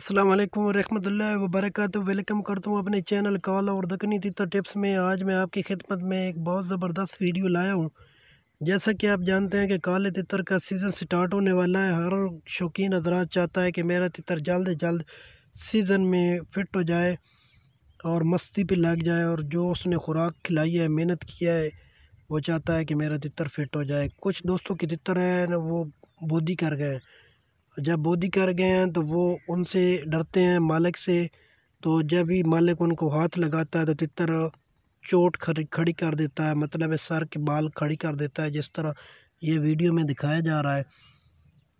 अस्सलाम वालेकुम रहमतुल्लाहि व बरकातहू वेलकम करता हूँ अपने चैनल काला और दखनी तीता टिप्स में आज मैं आपकी खिदमत में एक बहुत ज़बरदस्त वीडियो लाया हूँ जैसा कि आप जानते हैं कि काले तितर का सीज़न स्टार्ट होने वाला है हर शौकीन हजरात चाहता है कि मेरा तितर जल्द से जल्द सीज़न में फ़िट हो जाए और मस्ती पर लग जाए और जो उसने खुराक खिलाई है मेहनत किया है वो चाहता है कि मेरा तितर फिट हो जाए कुछ दोस्तों के तितर हैं वो बोदी कर गए जब बोधी कर गए हैं तो वो उनसे डरते हैं मालिक से तो जब भी मालिक उनको हाथ लगाता है तो तितर चोट खड़ी कर देता है मतलब सर के बाल खड़ी कर देता है जिस तरह ये वीडियो में दिखाया जा रहा है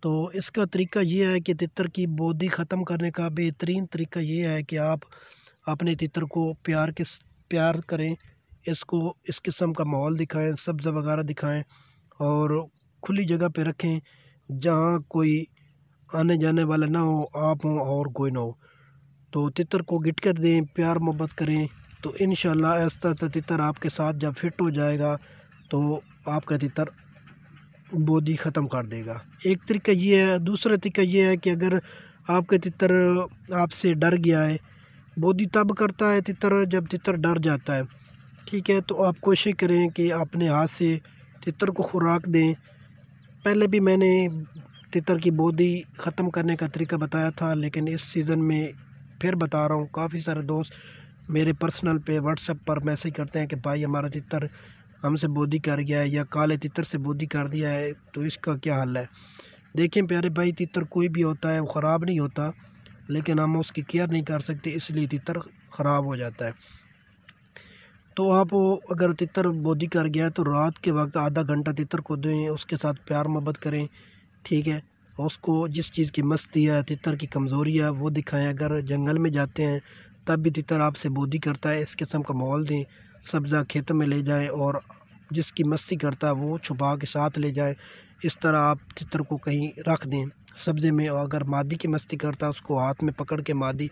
तो इसका तरीका ये है कि तितर की बोधी ख़त्म करने का बेहतरीन तरीका ये है कि आप अपने तितर को प्यार के प्यार करें इसको इस किस्म का माहौल दिखाएं सब्ज़ा वगैरह दिखाएं और खुली जगह पे रखें जहाँ कोई आने जाने वाला ना हो आप हों और कोई ना हो तो तितर को गिट कर दें प्यार मोहब्बत करें तो इन आहिस्ता आहिस्ता तितर आपके साथ जब फिट हो जाएगा तो आपका तितर बोधी ख़त्म कर देगा एक तरीका ये है दूसरा तरीका ये है कि अगर आपका तितर आपसे डर गया है बोधी तब करता है तितर जब तितर डर जाता है ठीक है तो आप कोशिश करें कि अपने हाथ से तितर को खुराक दें पहले भी मैंने तितर की बोधी ख़त्म करने का तरीका बताया था लेकिन इस सीज़न में फिर बता रहा हूँ काफ़ी सारे दोस्त मेरे पर्सनल पे व्हाट्सएप पर मैसेज करते हैं कि भाई हमारा तितर हमसे बोधी कर गया है या काले तितर से बोधी कर दिया है तो इसका क्या हल है देखें प्यारे भाई तितर कोई भी होता है वो ख़राब नहीं होता लेकिन हम उसकी केयर नहीं कर सकते इसलिए तितर ख़राब हो जाता है तो आप अगर तितर बोधी कर गया है तो रात के वक्त आधा घंटा तितर को दें उसके साथ प्यार मोहब्बत करें ठीक है उसको जिस चीज़ की मस्ती है तितर की कमज़ोरी है वो दिखाएं अगर जंगल में जाते हैं तब भी तितर आपसे बोधी करता है इस किस्म का माहौल दें सब्ज़ा खेत में ले जाएं और जिसकी मस्ती करता है वो छुपा के साथ ले जाएं इस तरह आप तितर को कहीं रख दें सब्ज़े में और अगर मादी की मस्ती करता है उसको हाथ में पकड़ के मादी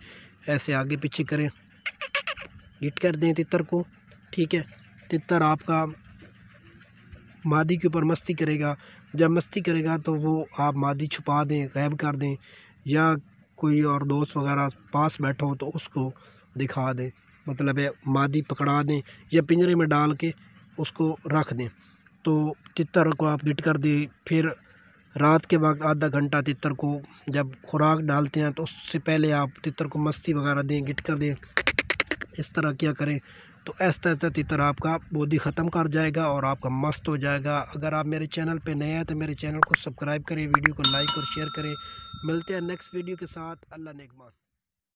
ऐसे आगे पीछे करें गिट कर दें तितर को ठीक है तितर आपका मादी के ऊपर मस्ती करेगा जब मस्ती करेगा तो वो आप मादी छुपा दें गैब कर दें या कोई और दोस्त वगैरह पास बैठो तो उसको दिखा दें मतलब है मादी पकड़ा दें या पिंजरे में डाल के उसको रख दें तो तितर को आप गिट कर दें फिर रात के वक्त आधा घंटा तितर को जब खुराक डालते हैं तो उससे पहले आप तितर को मस्ती वगैरह दें गिट कर दें इस तरह क्या करें तो ऐसा ऐसा तितर आपका बॉडी ख़त्म कर जाएगा और आपका मस्त हो जाएगा अगर आप मेरे चैनल पे नए हैं तो मेरे चैनल को सब्सक्राइब करें वीडियो को लाइक और शेयर करें मिलते हैं नेक्स्ट वीडियो के साथ अल्लाह नेकमान